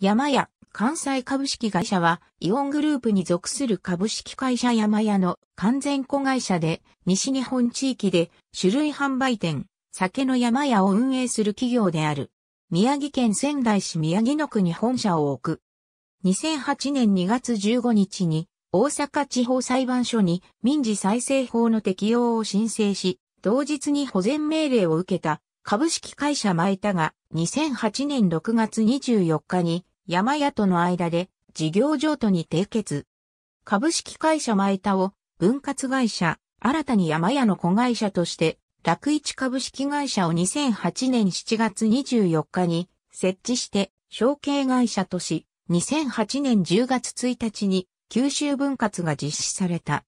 山屋、関西株式会社は、イオングループに属する株式会社山屋の完全子会社で、西日本地域で種類販売店、酒の山屋を運営する企業である。宮城県仙台市宮城野区に本社を置く。2008年2月15日に、大阪地方裁判所に民事再生法の適用を申請し、同日に保全命令を受けた株式会社前田が2008年6月24日に山屋との間で事業譲渡に締結。株式会社前田を分割会社、新たに山屋の子会社として、楽一株式会社を2008年7月24日に設置して承継会社とし、2008年10月1日に九州分割が実施された。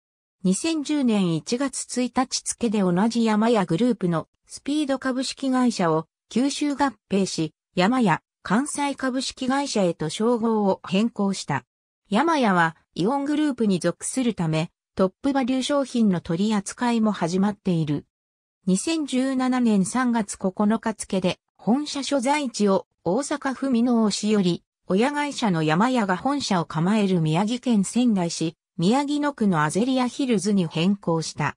2010年1月1日付で同じ山屋グループのスピード株式会社を九州合併し、山屋関西株式会社へと称号を変更した。山屋はイオングループに属するため、トップバリュー商品の取り扱いも始まっている。2017年3月9日付で本社所在地を大阪府美濃市より親会社の山屋が本社を構える宮城県仙台市宮城野区のアゼリアヒルズに変更した。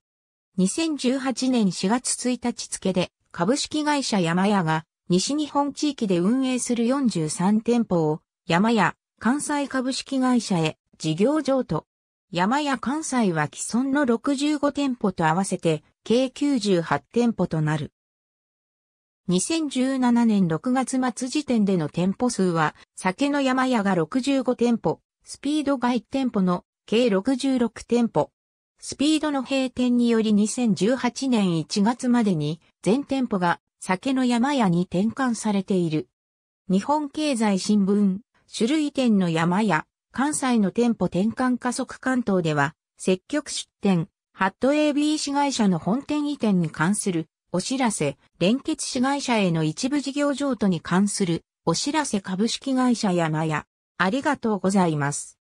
2018年4月1日付で株式会社山屋が西日本地域で運営する43店舗を、山屋、関西株式会社へ、事業譲渡。山屋関西は既存の65店舗と合わせて、計98店舗となる。2017年6月末時点での店舗数は、酒の山屋が65店舗、スピード外店舗の計66店舗。スピードの閉店により2018年1月までに全店舗が酒の山屋に転換されている。日本経済新聞、種類店の山屋、関西の店舗転換加速関東では、積極出店、ハット a b 市会社の本店移転に関するお知らせ、連結市会社への一部事業譲渡に関するお知らせ株式会社山屋。ありがとうございます。